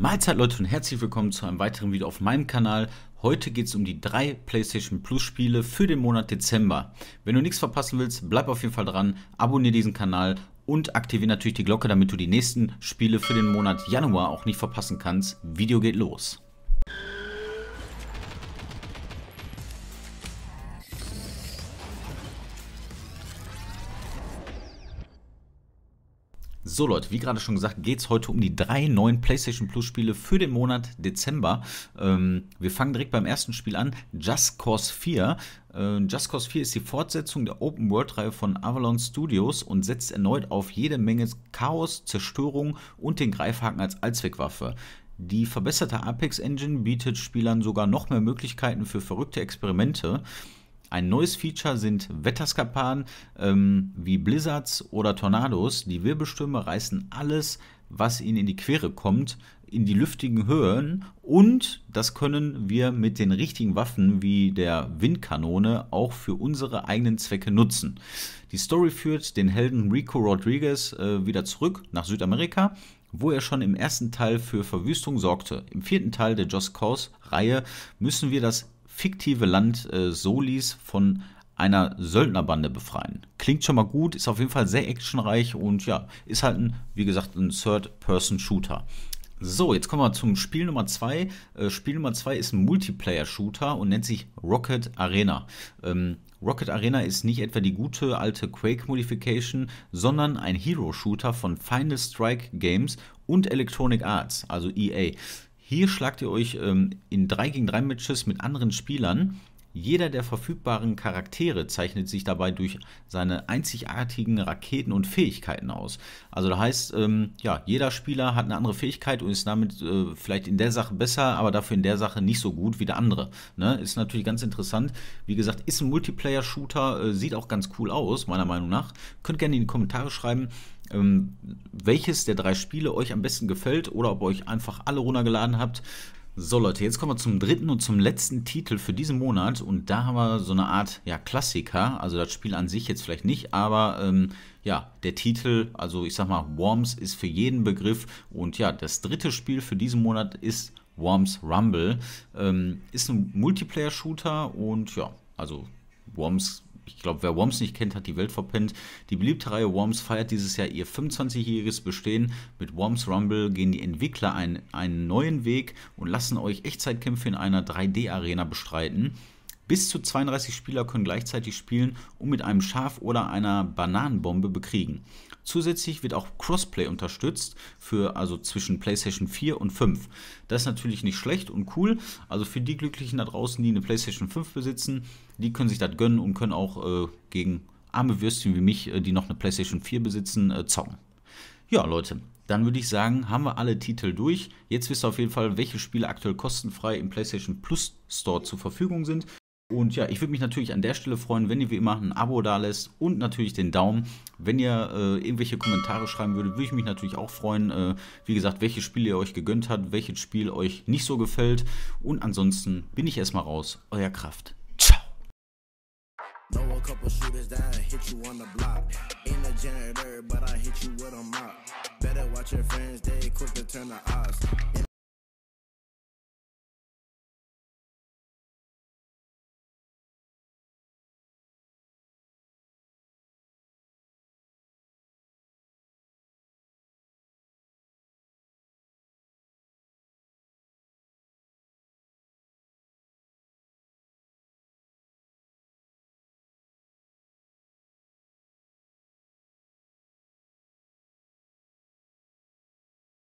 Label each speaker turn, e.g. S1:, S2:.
S1: Mahlzeit Leute und herzlich willkommen zu einem weiteren Video auf meinem Kanal. Heute geht es um die drei PlayStation Plus Spiele für den Monat Dezember. Wenn du nichts verpassen willst, bleib auf jeden Fall dran, abonniere diesen Kanal und aktiviere natürlich die Glocke, damit du die nächsten Spiele für den Monat Januar auch nicht verpassen kannst. Video geht los. So Leute, wie gerade schon gesagt, geht es heute um die drei neuen PlayStation Plus Spiele für den Monat Dezember. Ähm, wir fangen direkt beim ersten Spiel an, Just Cause 4. Ähm, Just Cause 4 ist die Fortsetzung der Open-World-Reihe von Avalon Studios und setzt erneut auf jede Menge Chaos, Zerstörung und den Greifhaken als Allzweckwaffe. Die verbesserte Apex-Engine bietet Spielern sogar noch mehr Möglichkeiten für verrückte Experimente. Ein neues Feature sind Wetterskapaden ähm, wie Blizzards oder Tornados. Die Wirbelstürme reißen alles, was ihnen in die Quere kommt, in die lüftigen Höhen und das können wir mit den richtigen Waffen wie der Windkanone auch für unsere eigenen Zwecke nutzen. Die Story führt den Helden Rico Rodriguez äh, wieder zurück nach Südamerika, wo er schon im ersten Teil für Verwüstung sorgte. Im vierten Teil der Just Cause-Reihe müssen wir das fiktive Land äh, Solis von einer Söldnerbande befreien. Klingt schon mal gut, ist auf jeden Fall sehr actionreich und ja, ist halt ein, wie gesagt, ein Third-Person-Shooter. So, jetzt kommen wir zum Spiel Nummer 2. Äh, Spiel Nummer 2 ist ein Multiplayer-Shooter und nennt sich Rocket Arena. Ähm, Rocket Arena ist nicht etwa die gute alte Quake-Modification, sondern ein Hero-Shooter von Final Strike Games und Electronic Arts, also EA. Hier schlagt ihr euch ähm, in 3 gegen 3 Matches mit anderen Spielern jeder der verfügbaren Charaktere zeichnet sich dabei durch seine einzigartigen Raketen und Fähigkeiten aus. Also da heißt, ähm, ja, jeder Spieler hat eine andere Fähigkeit und ist damit äh, vielleicht in der Sache besser, aber dafür in der Sache nicht so gut wie der andere. Ne? Ist natürlich ganz interessant. Wie gesagt, ist ein Multiplayer-Shooter, äh, sieht auch ganz cool aus, meiner Meinung nach. Könnt gerne in die Kommentare schreiben, ähm, welches der drei Spiele euch am besten gefällt oder ob ihr euch einfach alle runtergeladen habt. So Leute, jetzt kommen wir zum dritten und zum letzten Titel für diesen Monat und da haben wir so eine Art ja, Klassiker, also das Spiel an sich jetzt vielleicht nicht, aber ähm, ja, der Titel, also ich sag mal, Worms ist für jeden Begriff und ja, das dritte Spiel für diesen Monat ist Worms Rumble, ähm, ist ein Multiplayer-Shooter und ja, also Worms ich glaube, wer Worms nicht kennt, hat die Welt verpennt. Die beliebte Reihe Worms feiert dieses Jahr ihr 25-jähriges Bestehen. Mit Worms Rumble gehen die Entwickler einen, einen neuen Weg und lassen euch Echtzeitkämpfe in einer 3D-Arena bestreiten. Bis zu 32 Spieler können gleichzeitig spielen und mit einem Schaf oder einer Bananenbombe bekriegen. Zusätzlich wird auch Crossplay unterstützt für also zwischen PlayStation 4 und 5. Das ist natürlich nicht schlecht und cool. Also für die Glücklichen da draußen, die eine PlayStation 5 besitzen, die können sich das gönnen und können auch äh, gegen arme Würstchen wie mich, äh, die noch eine PlayStation 4 besitzen, äh, zocken. Ja, Leute, dann würde ich sagen, haben wir alle Titel durch. Jetzt wisst ihr auf jeden Fall, welche Spiele aktuell kostenfrei im PlayStation Plus Store zur Verfügung sind. Und ja, ich würde mich natürlich an der Stelle freuen, wenn ihr wie immer ein Abo da lässt und natürlich den Daumen. Wenn ihr äh, irgendwelche Kommentare schreiben würdet, würde ich mich natürlich auch freuen. Äh, wie gesagt, welches Spiel ihr euch gegönnt habt, welches Spiel euch nicht so gefällt. Und ansonsten bin ich erstmal raus. Euer Kraft. Ciao. Know